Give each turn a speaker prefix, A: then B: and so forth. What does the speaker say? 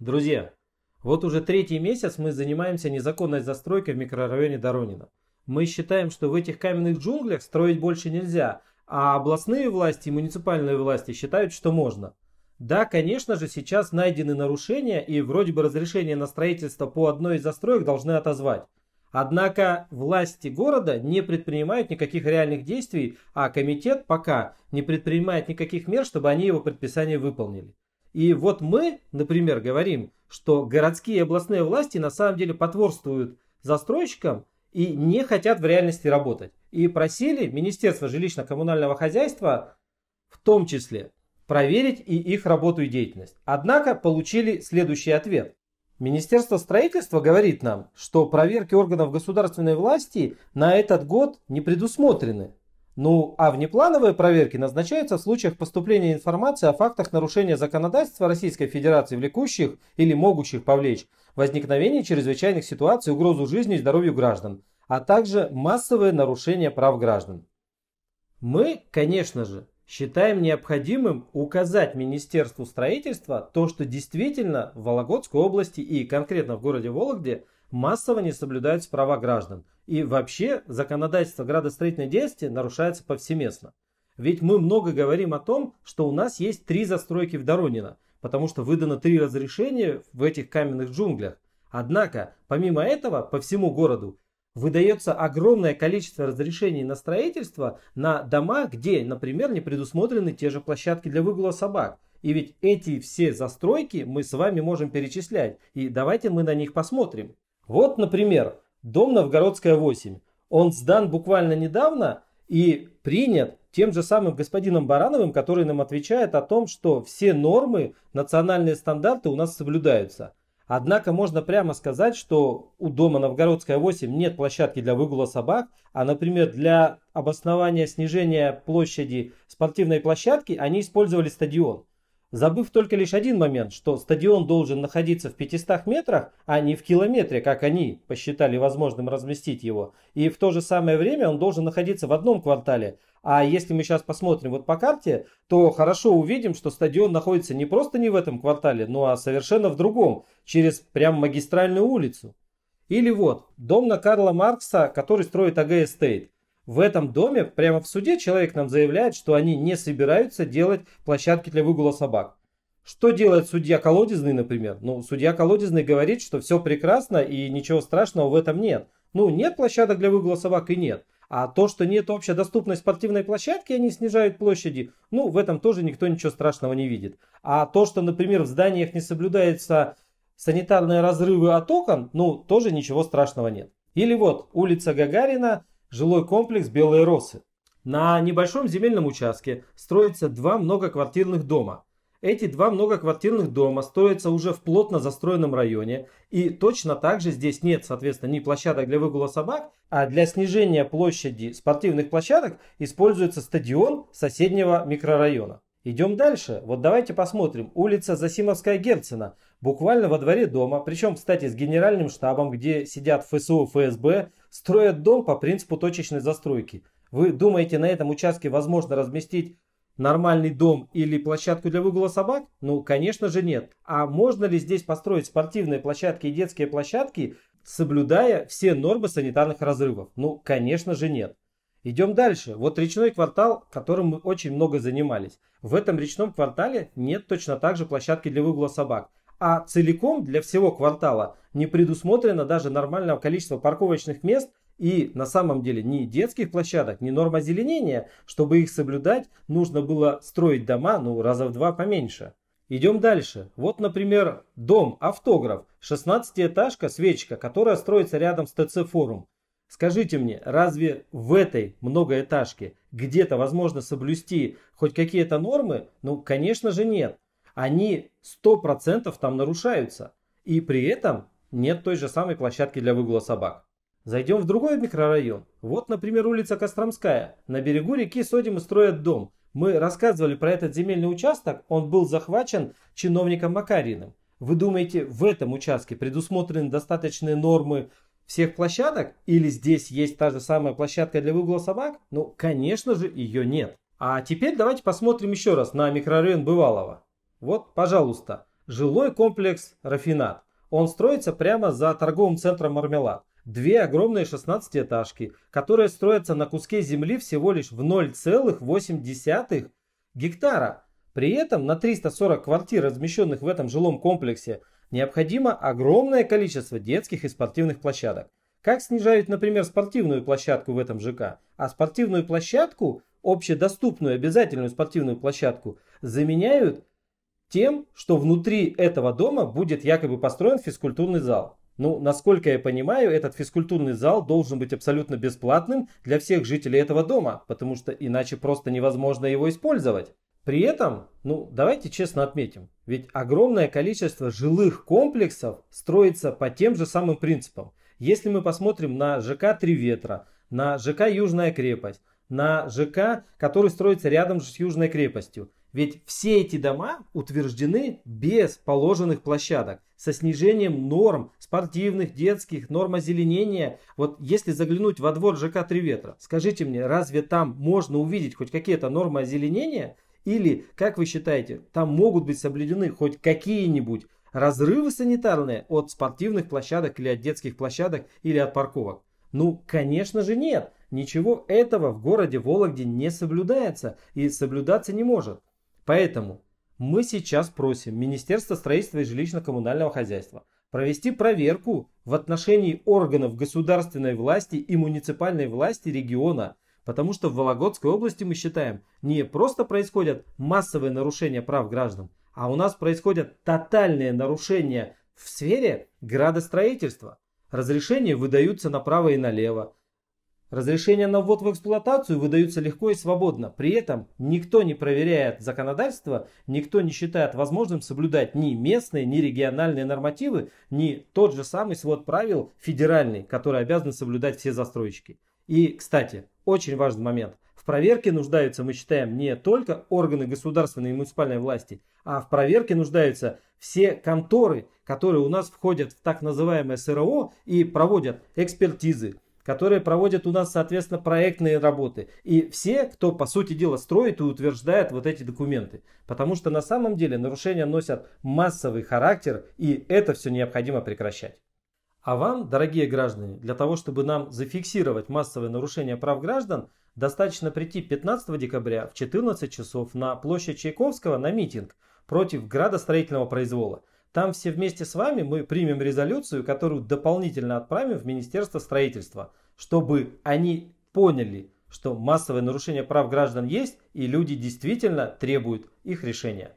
A: Друзья, вот уже третий месяц мы занимаемся незаконной застройкой в микрорайоне Доронина. Мы считаем, что в этих каменных джунглях строить больше нельзя, а областные власти и муниципальные власти считают, что можно. Да, конечно же, сейчас найдены нарушения и вроде бы разрешение на строительство по одной из застроек должны отозвать. Однако власти города не предпринимают никаких реальных действий, а комитет пока не предпринимает никаких мер, чтобы они его предписание выполнили. И вот мы, например, говорим, что городские и областные власти на самом деле потворствуют застройщикам и не хотят в реальности работать. И просили Министерство жилищно-коммунального хозяйства в том числе проверить и их работу и деятельность. Однако получили следующий ответ. Министерство строительства говорит нам, что проверки органов государственной власти на этот год не предусмотрены. Ну, а внеплановые проверки назначаются в случаях поступления информации о фактах нарушения законодательства Российской Федерации, влекущих или могущих повлечь возникновение чрезвычайных ситуаций, угрозу жизни и здоровью граждан, а также массовые нарушения прав граждан. Мы, конечно же, считаем необходимым указать Министерству строительства то, что действительно в Вологодской области и конкретно в городе Вологде – массово не соблюдаются права граждан. И вообще законодательство градостроительной деятельности нарушается повсеместно. Ведь мы много говорим о том, что у нас есть три застройки в Доронино, потому что выдано три разрешения в этих каменных джунглях. Однако, помимо этого, по всему городу выдается огромное количество разрешений на строительство на дома, где, например, не предусмотрены те же площадки для выгула собак. И ведь эти все застройки мы с вами можем перечислять, и давайте мы на них посмотрим. Вот, например, дом Новгородская 8. Он сдан буквально недавно и принят тем же самым господином Барановым, который нам отвечает о том, что все нормы, национальные стандарты у нас соблюдаются. Однако можно прямо сказать, что у дома Новгородская 8 нет площадки для выгула собак, а, например, для обоснования снижения площади спортивной площадки они использовали стадион. Забыв только лишь один момент, что стадион должен находиться в 500 метрах, а не в километре, как они посчитали возможным разместить его. И в то же самое время он должен находиться в одном квартале. А если мы сейчас посмотрим вот по карте, то хорошо увидим, что стадион находится не просто не в этом квартале, но а совершенно в другом, через прям магистральную улицу. Или вот, дом на Карла Маркса, который строит АГ Эстейт в этом доме, прямо в суде, человек нам заявляет, что они не собираются делать площадки для выгула собак. Что делает судья колодезный, например? Ну, судья колодезный говорит, что все прекрасно и ничего страшного в этом нет. Ну, нет площадок для выгула собак и нет. А то, что нет общедоступной спортивной площадки, они снижают площади, ну, в этом тоже никто ничего страшного не видит. А то, что, например, в зданиях не соблюдается санитарные разрывы от окон, ну, тоже ничего страшного нет. Или вот улица Гагарина – жилой комплекс «Белые росы». На небольшом земельном участке строятся два многоквартирных дома. Эти два многоквартирных дома строятся уже в плотно застроенном районе, и точно так же здесь нет, соответственно, ни площадок для выгула собак, а для снижения площади спортивных площадок используется стадион соседнего микрорайона. Идем дальше. Вот давайте посмотрим. Улица Засимовская Герцена. Буквально во дворе дома, причем, кстати, с генеральным штабом, где сидят ФСО, ФСБ, строят дом по принципу точечной застройки. Вы думаете, на этом участке возможно разместить нормальный дом или площадку для выгула собак? Ну, конечно же нет. А можно ли здесь построить спортивные площадки и детские площадки, соблюдая все нормы санитарных разрывов? Ну, конечно же нет. Идем дальше. Вот речной квартал, которым мы очень много занимались. В этом речном квартале нет точно так же площадки для выгула собак. А целиком для всего квартала не предусмотрено даже нормального количества парковочных мест и на самом деле ни детских площадок, ни норм озеленения. Чтобы их соблюдать, нужно было строить дома ну раза в два поменьше. Идем дальше. Вот, например, дом «Автограф», 16-этажка, свечка, которая строится рядом с ТЦ-форум. Скажите мне, разве в этой многоэтажке где-то возможно соблюсти хоть какие-то нормы? Ну, конечно же нет. Они 100% там нарушаются. И при этом нет той же самой площадки для выгула собак. Зайдем в другой микрорайон. Вот, например, улица Костромская. На берегу реки Содим и строят дом. Мы рассказывали про этот земельный участок, он был захвачен чиновником Макариным. Вы думаете, в этом участке предусмотрены достаточные нормы всех площадок, или здесь есть та же самая площадка для выгула собак, ну, конечно же, ее нет. А теперь давайте посмотрим еще раз на микрорайон Бывалова. Вот, пожалуйста, жилой комплекс «Рафинат». Он строится прямо за торговым центром «Мармелад». Две огромные 16-этажки, которые строятся на куске земли всего лишь в 0,8 гектара. При этом на 340 квартир, размещенных в этом жилом комплексе, необходимо огромное количество детских и спортивных площадок. Как снижают, например, спортивную площадку в этом ЖК? А спортивную площадку, общедоступную, обязательную спортивную площадку, заменяют тем, что внутри этого дома будет якобы построен физкультурный зал. Ну, насколько я понимаю, этот физкультурный зал должен быть абсолютно бесплатным для всех жителей этого дома, потому что иначе просто невозможно его использовать. При этом, ну давайте честно отметим, ведь огромное количество жилых комплексов строится по тем же самым принципам. Если мы посмотрим на ЖК «Три ветра», на ЖК «Южная крепость», на ЖК, который строится рядом с Южной крепостью. Ведь все эти дома утверждены без положенных площадок, со снижением норм спортивных, детских, норм озеленения. Вот если заглянуть во двор ЖК «Три ветра», скажите мне, разве там можно увидеть хоть какие-то нормы озеленения? Или, как вы считаете, там могут быть соблюдены хоть какие-нибудь разрывы санитарные от спортивных площадок или от детских площадок или от парковок? Ну, конечно же нет. Ничего этого в городе Вологде не соблюдается и соблюдаться не может. Поэтому мы сейчас просим Министерство строительства и жилищно-коммунального хозяйства провести проверку в отношении органов государственной власти и муниципальной власти региона – Потому что в Вологодской области, мы считаем, не просто происходят массовые нарушения прав граждан, а у нас происходят тотальные нарушения в сфере градостроительства. Разрешения выдаются направо и налево. Разрешения на ввод в эксплуатацию выдаются легко и свободно. При этом никто не проверяет законодательство, никто не считает возможным соблюдать ни местные, ни региональные нормативы, ни тот же самый свод правил федеральный, который обязан соблюдать все застройщики. И, кстати, очень важный момент. В проверке нуждаются, мы считаем, не только органы государственной и муниципальной власти, а в проверке нуждаются все конторы, которые у нас входят в так называемое СРО и проводят экспертизы, которые проводят у нас, соответственно, проектные работы. И все, кто, по сути дела, строит и утверждает вот эти документы. Потому что на самом деле нарушения носят массовый характер, и это все необходимо прекращать. А вам, дорогие граждане, для того, чтобы нам зафиксировать массовое нарушение прав граждан, достаточно прийти 15 декабря в 14 часов на площадь Чайковского на митинг против градостроительного произвола. Там все вместе с вами мы примем резолюцию, которую дополнительно отправим в Министерство строительства, чтобы они поняли, что массовое нарушение прав граждан есть и люди действительно требуют их решения.